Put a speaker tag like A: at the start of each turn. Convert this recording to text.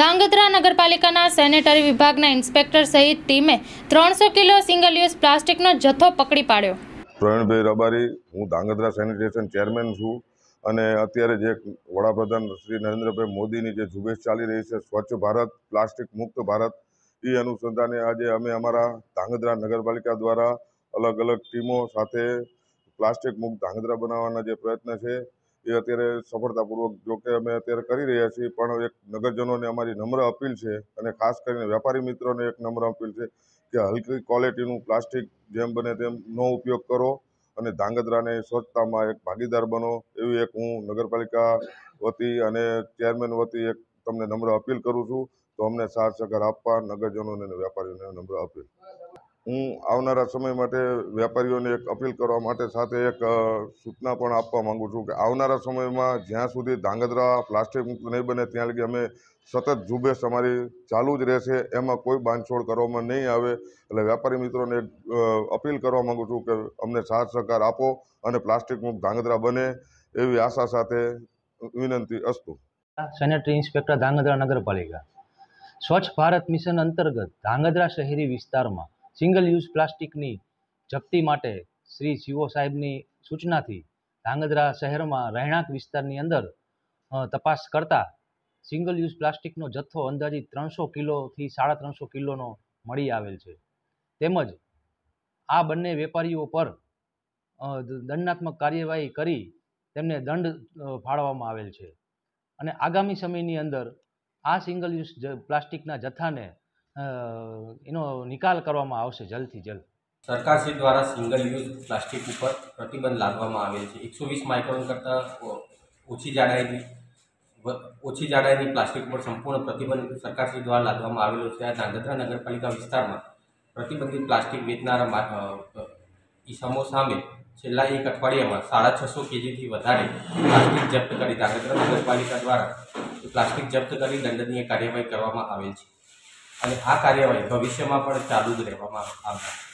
A: ધાંગધ્રા નગરપાલિકાના સેનેટરી વિભાગના ઇન્સ્પેક્ટર સહિત ટીમે ત્રણસો કિલો સિંગલ યુઝ પ્લાસ્ટિકનો જથ્થો પકડી પાડ્યો
B: પ્રવીણભાઈ રબારી હું ધાંગધ્રા સેનિટેશન ચેરમેન છું અને અત્યારે જે વડાપ્રધાન શ્રી નરેન્દ્રભાઈ મોદીની જે ઝુંબેશ ચાલી રહી છે સ્વચ્છ ભારત પ્લાસ્ટિક મુક્ત ભારત એ અનુસંધાને આજે અમે અમારા ધાંગધ્રા નગરપાલિકા દ્વારા અલગ અલગ ટીમો સાથે પ્લાસ્ટિક મુક્ત ધાંગધ્રા બનાવવાના જે પ્રયત્ન છે એ અત્યારે સફળતાપૂર્વક જોકે અમે અત્યારે કરી રહ્યા છીએ પણ એક નગરજનોને અમારી નમ્ર અપીલ છે અને ખાસ કરીને વેપારી મિત્રોને એક નમ્ર અપીલ છે કે હલકી ક્વોલિટીનું પ્લાસ્ટિક જેમ બને તેમ નો ઉપયોગ કરો અને ધાંગધ્રાને સ્વચ્છતામાં એક ભાગીદાર બનો એવી એક હું નગરપાલિકા વતી અને ચેરમેન વતી એક તમને નમ્ર અપીલ કરું છું તો અમને સાથ સહકાર આપવા નગરજનોને અને વેપારીઓને નમ્ર અપીલ હું આવનારા સમય માટે વેપારીઓને એક અપીલ કરવા માટે સાથે એક સૂચના પણ આપવા માગું છું કે આવનારા સમયમાં જ્યાં સુધી ધાંગધ્રા પ્લાસ્ટિક મુક્ત નહીં બને ત્યાં લગી અમે સતત ઝુંબેશ અમારી ચાલુ જ રહેશે એમાં કોઈ બાંધછોડ કરવામાં નહીં આવે એટલે વેપારી મિત્રોને અપીલ કરવા માગું છું કે અમને સાથ સહકાર આપો અને પ્લાસ્ટિક મુક્ત ધાંગધ્રા બને એવી આશા સાથે વિનંતી અસ્તુ
A: સેનેટરી ઇન્સ્પેક્ટર ધાંગધ્રા નગરપાલિકા સ્વચ્છ ભારત મિશન અંતર્ગત ધાંગધ્રા શહેરી વિસ્તારમાં સિંગલ યુઝ પ્લાસ્ટિકની જપ્તી માટે શ્રી શિવો સાહેબની સૂચનાથી ધ્રાંગધ્રા શહેરમાં રહેણાંક વિસ્તારની અંદર તપાસ કરતા સિંગલ યુઝ પ્લાસ્ટિકનો જથ્થો અંદાજિત ત્રણસો કિલોથી સાડા ત્રણસો કિલોનો મળી આવેલ છે તેમજ આ બંને વેપારીઓ પર દંડાત્મક કાર્યવાહી કરી તેમને દંડ ફાળવવામાં આવેલ છે અને આગામી સમયની અંદર આ સિંગલ યુઝ પ્લાસ્ટિકના જથ્થાને એનો નિકાલ કરવામાં આવશે જલ્દથી જલ્દ સરકારશ્રી દ્વારા સિંગલ યુઝ પ્લાસ્ટિક ઉપર પ્રતિબંધ લાદવામાં આવેલ છે એકસો વીસ માઇક્રોન કરતાં ઓછી જાડાઈની
C: ઓછી જાડાઈની પ્લાસ્ટિક ઉપર સંપૂર્ણ પ્રતિબંધ સરકારશ્રી દ્વારા લાદવામાં આવેલો છે આ ધાંગધ્રા નગરપાલિકા વિસ્તારમાં પ્રતિબંધિત પ્લાસ્ટિક વેચનારા ઈસમો સામે છેલ્લા એક અઠવાડિયામાં સાડા છસો કેજીથી વધારે પ્લાસ્ટિક જપ્ત કરી ધાંગધ્રા નગરપાલિકા દ્વારા પ્લાસ્ટિક જપ્ત કરી દંડનીય કાર્યવાહી કરવામાં આવેલ છે અને આ કાર્યવાહી ભવિષ્યમાં પણ ચાલુ જ રહેવામાં આવનાર છે